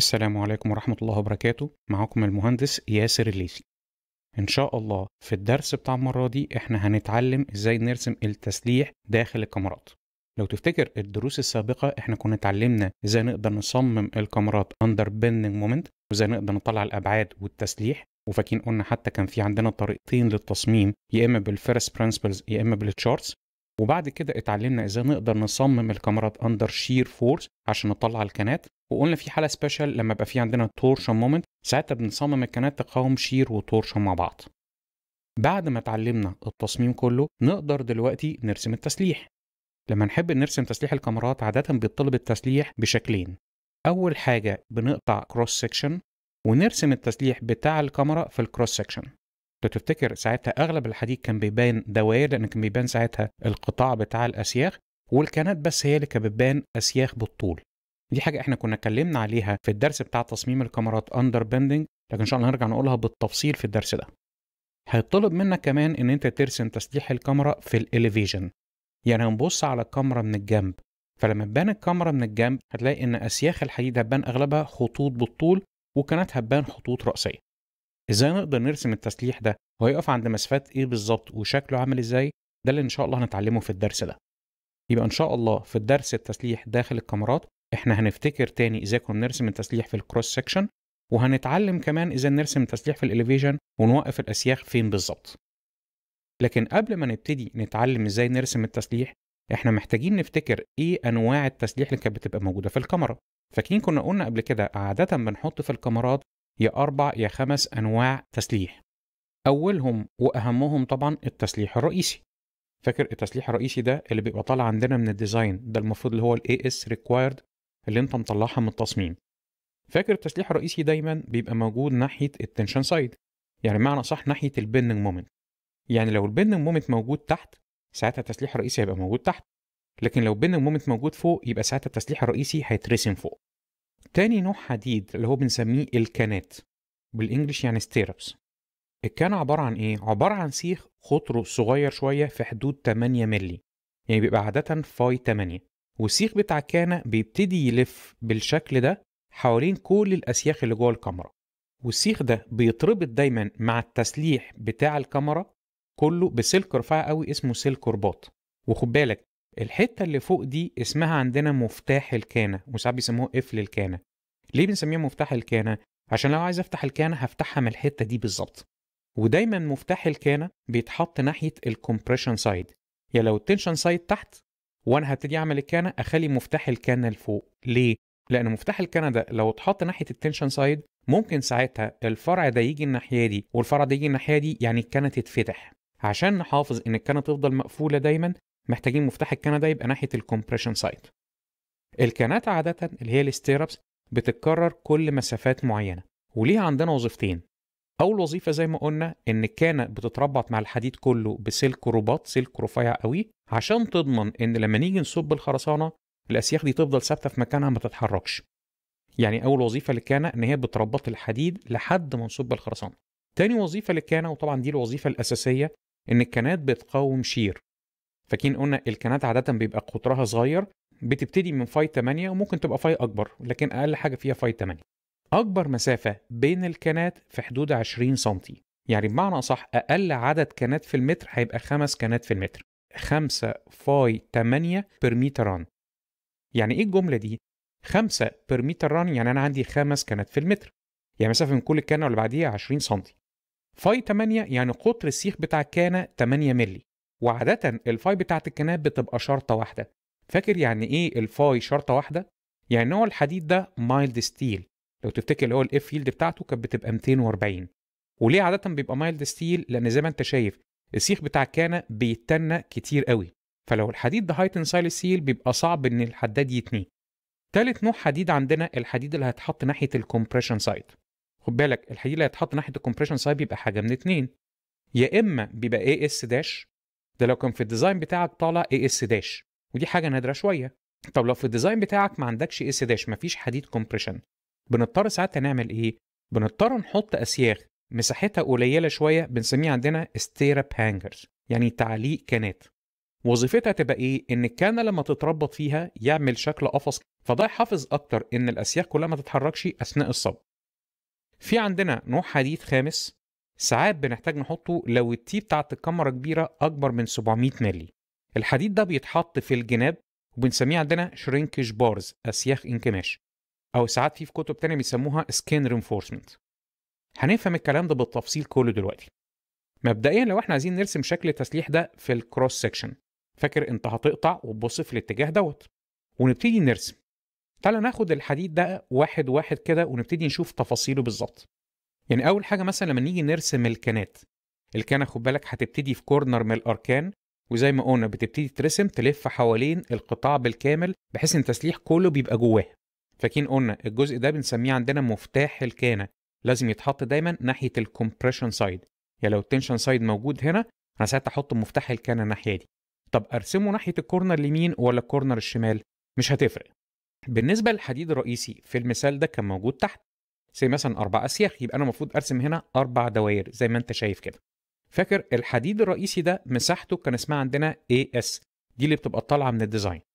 السلام عليكم ورحمة الله وبركاته معكم المهندس ياسر الليثي إن شاء الله في الدرس بتاع المرة دي إحنا هنتعلم إزاي نرسم التسليح داخل الكاميرات لو تفتكر الدروس السابقة إحنا كنا اتعلمنا إزاي نقدر نصمم الكاميرات أندر بيننج مومنت وإزاي نقدر نطلع الأبعاد والتسليح وفاكرين قلنا حتى كان في عندنا طريقتين للتصميم يا إما بالفيرست برنسبلز يا إما بالتشارتس وبعد كده اتعلمنا ازاي نقدر نصمم الكاميرات اندر شير فورس عشان نطلع الكنات وقلنا في حاله سبيشال لما يبقى في عندنا تورشن مومنت ساعتها بنصمم الكنات تقاوم شير وتورشن مع بعض بعد ما اتعلمنا التصميم كله نقدر دلوقتي نرسم التسليح لما نحب نرسم تسليح الكاميرات عادة بيطلب التسليح بشكلين أول حاجة بنقطع كروس سيكشن ونرسم التسليح بتاع الكاميرا في الكروس سيكشن لو تفتكر ساعتها اغلب الحديد كان بيبان دوائر لان كان بيبان ساعتها القطاع بتاع الاسياخ والكانات بس هي اللي كانت بتبان اسياخ بالطول دي حاجه احنا كنا اتكلمنا عليها في الدرس بتاع تصميم الكاميرات اندر بندنج لكن ان شاء الله هنرجع نقولها بالتفصيل في الدرس ده هيطلب منك كمان ان انت ترسم تسليح الكاميرا في الاليفيجن يعني هنبص على الكاميرا من الجنب فلما تبان الكاميرا من الجنب هتلاقي ان اسياخ الحديد هتبان اغلبها خطوط بالطول وكانت هتبان خطوط راسيه ازاي نقدر نرسم التسليح ده وهيقف عند مسافات ايه بالظبط وشكله عامل ازاي ده اللي ان شاء الله هنتعلمه في الدرس ده يبقى ان شاء الله في الدرس التسليح داخل الكاميرات احنا هنفتكر تاني ازاي كنا بنرسم التسليح في الكروس سكشن وهنتعلم كمان ازاي نرسم التسليح في الاليفيجن ونوقف الاسياخ فين بالظبط لكن قبل ما نبتدي نتعلم ازاي نرسم التسليح احنا محتاجين نفتكر ايه انواع التسليح اللي كانت بتبقى موجوده في الكاميرا فاكرين كنا قلنا قبل كده عاده بنحط في الكاميرات يا أربع يا خمس أنواع تسليح أولهم وأهمهم طبعا التسليح الرئيسي فاكر التسليح الرئيسي ده اللي بيبقى طالع عندنا من الديزاين ده المفروض اللي هو الاي اس ريكوايرد اللي انت مطلعها من التصميم فاكر التسليح الرئيسي دايما بيبقى موجود ناحيه التنشن سايد يعني معنى صح ناحيه البيننج مومنت يعني لو البيننج مومنت موجود تحت ساعتها التسليح الرئيسي هيبقى موجود تحت لكن لو البيننج مومنت موجود فوق يبقى ساعتها التسليح الرئيسي هيترسم فوق تاني نوع حديد اللي هو بنسميه الكانات بالانجلش يعني ستيربس الكان عبارة عن ايه؟ عبارة عن سيخ قطره صغير شوية في حدود 8 مللي يعني بيبقى عادة فاي 8 والسيخ بتاع الكانة بيبتدي يلف بالشكل ده حوالين كل الأسياخ اللي جوه الكاميرا والسيخ ده بيتربط دايما مع التسليح بتاع الكاميرا كله بسلك رفيع قوي اسمه سلك رباط وخد بالك الحته اللي فوق دي اسمها عندنا مفتاح الكانه وساعات بيسموه قفل الكانه ليه بنسميها مفتاح الكانه عشان لو عايز افتح الكانه هفتحها من الحته دي بالظبط ودايما مفتاح الكانه بيتحط ناحيه الكومبريشن سايد يا لو التنشن سايد تحت وانا هبتدي اعمل الكانه اخلي مفتاح الكانه لفوق ليه لان مفتاح الكانه ده لو اتحط ناحيه التنشن سايد ممكن ساعتها الفرع ده يجي الناحيه دي والفرع ده يجي الناحيه دي يعني الكانه تتفتح عشان نحافظ ان الكانه تفضل مقفوله دايما محتاجين مفتاح الكندا يبقى ناحيه الكومبريشن سايت الكنات عاده اللي هي الستيربس بتتكرر كل مسافات معينه وليها عندنا وظيفتين اول وظيفه زي ما قلنا ان الكانه بتتربط مع الحديد كله بسلك رباط سلك رفيع قوي عشان تضمن ان لما نيجي نصب الخرسانه الاسياخ دي تفضل ثابته في مكانها ما تتحركش يعني اول وظيفه للكانه ان هي بتربط الحديد لحد ما نصب الخرسانه تاني وظيفه للكانه وطبعا دي الوظيفه الاساسيه ان الكانات بتقاوم شير فاكرين قلنا الكنات عاده بيبقى قطرها صغير بتبتدي من فاي 8 وممكن تبقى فاي اكبر لكن اقل حاجه فيها فاي 8 اكبر مسافه بين الكنات في حدود 20 سم يعني بمعنى اصح اقل عدد كنات في المتر هيبقى خمس كنات في المتر 5 فاي 8 بير متر ران يعني ايه الجمله دي 5 بير متر ران يعني انا عندي خمس كنات في المتر يعني مسافه من كل الكنه واللي بعديها 20 سم فاي 8 يعني قطر السيخ بتاع الكانه 8 مللي وعادة الفاي بتاعت الكناب بتبقى شرطة واحدة فاكر يعني ايه الفاي شرطة واحدة؟ يعني نوع الحديد ده مايلد ستيل لو تفتكر اللي هو الاف فيلد بتاعته كانت بتبقى 240 وليه عادة بيبقى مايلد ستيل؟ لأن زي ما أنت شايف السيخ بتاع الكانة بيتنى كتير قوي فلو الحديد ده هاي تنسايل ستيل بيبقى صعب إن الحداد يتنيه تالت نوع حديد عندنا الحديد اللي هيتحط ناحية الكومبريشن سايت خد بالك الحديد اللي هيتحط ناحية الكومبريشن سايت بيبقى حاجة من اتنين يا إما بيبقى اي اس داش ده لو كان في الديزاين بتاعك طالع اي اس داش ودي حاجه نادره شويه طب لو في الديزاين بتاعك ما عندكش اي اس داش ما فيش حديد كومبريشن بنضطر ساعتها نعمل ايه بنضطر نحط اسياخ مساحتها قليله شويه بنسميه عندنا ستيرب هانجرز يعني تعليق كانات وظيفتها تبقى ايه ان الكان لما تتربط فيها يعمل شكل قفص فده يحافظ اكتر ان الاسياخ كلها ما تتحركش اثناء الصب في عندنا نوع حديد خامس ساعات بنحتاج نحطه لو التي بتاعت الكاميرا كبيرة أكبر من 700 مللي الحديد ده بيتحط في الجناب وبنسميه عندنا شرينكش بارز أسياخ انكماش أو ساعات في في كتب تانية بيسموها سكين رينفورسمنت هنفهم الكلام ده بالتفصيل كله دلوقتي مبدئيا لو احنا عايزين نرسم شكل التسليح ده في الكروس سكشن فاكر انت هتقطع وتبص في الاتجاه دوت ونبتدي نرسم تعالى ناخد الحديد ده واحد واحد كده ونبتدي نشوف تفاصيله بالظبط يعني اول حاجه مثلا لما نيجي نرسم الكنات الكنة خد بالك هتبتدي في كورنر من الاركان وزي ما قلنا بتبتدي ترسم تلف حوالين القطاع بالكامل بحيث ان التسليح كله بيبقى جواه فاكرين قلنا الجزء ده بنسميه عندنا مفتاح الكانه لازم يتحط دايما ناحيه الكومبريشن سايد يعني لو التنشن سايد موجود هنا انا ساعتها احط مفتاح الكانه الناحيه دي طب ارسمه ناحيه الكورنر اليمين ولا الكورنر الشمال مش هتفرق بالنسبه للحديد الرئيسي في المثال ده كان موجود تحت زي مثلا أربع أسياخ يبقى أنا المفروض أرسم هنا أربع دوائر زي ما أنت شايف كده فاكر الحديد الرئيسي ده مساحته كان اسمها عندنا اس دي اللي بتبقى طالعة من الديزاين